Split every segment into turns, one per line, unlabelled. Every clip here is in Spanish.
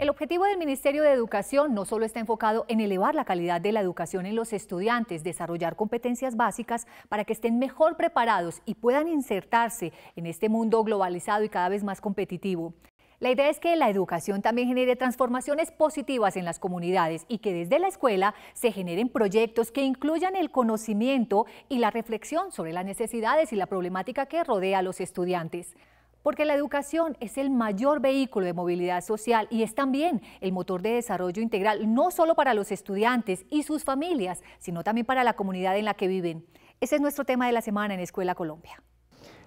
El objetivo del Ministerio de Educación no solo está enfocado en elevar la calidad de la educación en los estudiantes, desarrollar competencias básicas para que estén mejor preparados y puedan insertarse en este mundo globalizado y cada vez más competitivo. La idea es que la educación también genere transformaciones positivas en las comunidades y que desde la escuela se generen proyectos que incluyan el conocimiento y la reflexión sobre las necesidades y la problemática que rodea a los estudiantes. Porque la educación es el mayor vehículo de movilidad social y es también el motor de desarrollo integral, no solo para los estudiantes y sus familias, sino también para la comunidad en la que viven. Ese es nuestro tema de la semana en Escuela Colombia.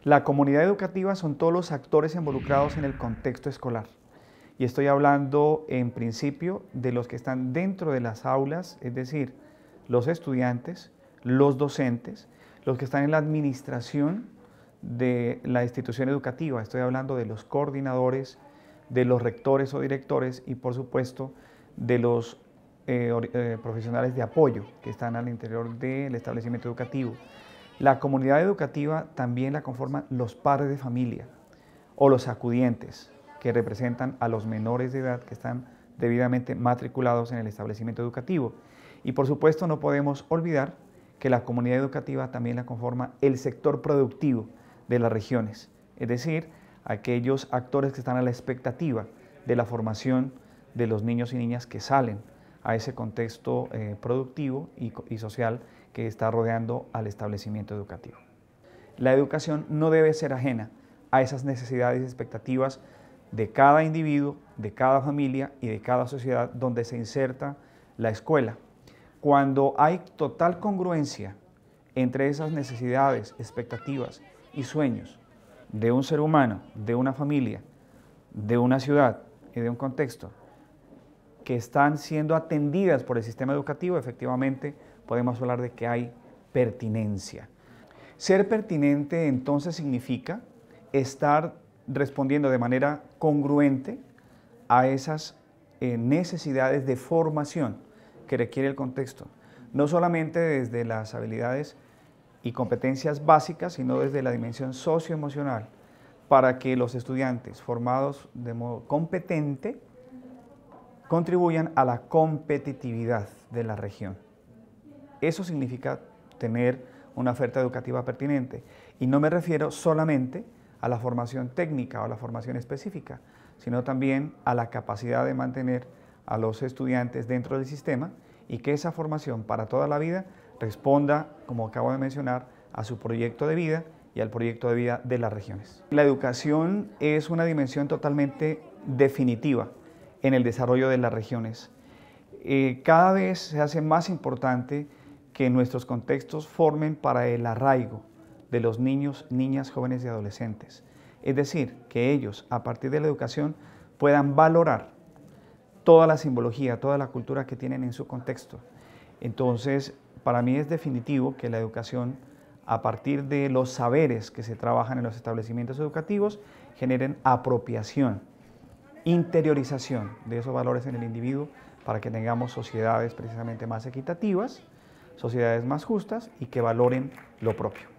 La comunidad educativa son todos los actores involucrados en el contexto escolar. Y estoy hablando en principio de los que están dentro de las aulas, es decir, los estudiantes, los docentes, los que están en la administración de la institución educativa, estoy hablando de los coordinadores, de los rectores o directores y por supuesto de los eh, eh, profesionales de apoyo que están al interior del establecimiento educativo. La comunidad educativa también la conforman los padres de familia o los acudientes que representan a los menores de edad que están debidamente matriculados en el establecimiento educativo. Y por supuesto no podemos olvidar que la comunidad educativa también la conforma el sector productivo, de las regiones, es decir, aquellos actores que están a la expectativa de la formación de los niños y niñas que salen a ese contexto eh, productivo y, y social que está rodeando al establecimiento educativo. La educación no debe ser ajena a esas necesidades y expectativas de cada individuo, de cada familia y de cada sociedad donde se inserta la escuela. Cuando hay total congruencia entre esas necesidades, expectativas y sueños de un ser humano, de una familia, de una ciudad y de un contexto que están siendo atendidas por el sistema educativo, efectivamente podemos hablar de que hay pertinencia. Ser pertinente entonces significa estar respondiendo de manera congruente a esas eh, necesidades de formación que requiere el contexto, no solamente desde las habilidades y competencias básicas, sino desde la dimensión socioemocional, para que los estudiantes formados de modo competente contribuyan a la competitividad de la región. Eso significa tener una oferta educativa pertinente. Y no me refiero solamente a la formación técnica o a la formación específica, sino también a la capacidad de mantener a los estudiantes dentro del sistema y que esa formación para toda la vida responda, como acabo de mencionar, a su proyecto de vida y al proyecto de vida de las regiones. La educación es una dimensión totalmente definitiva en el desarrollo de las regiones. Eh, cada vez se hace más importante que nuestros contextos formen para el arraigo de los niños, niñas, jóvenes y adolescentes. Es decir, que ellos, a partir de la educación, puedan valorar toda la simbología, toda la cultura que tienen en su contexto entonces, para mí es definitivo que la educación, a partir de los saberes que se trabajan en los establecimientos educativos, generen apropiación, interiorización de esos valores en el individuo para que tengamos sociedades precisamente más equitativas, sociedades más justas y que valoren lo propio.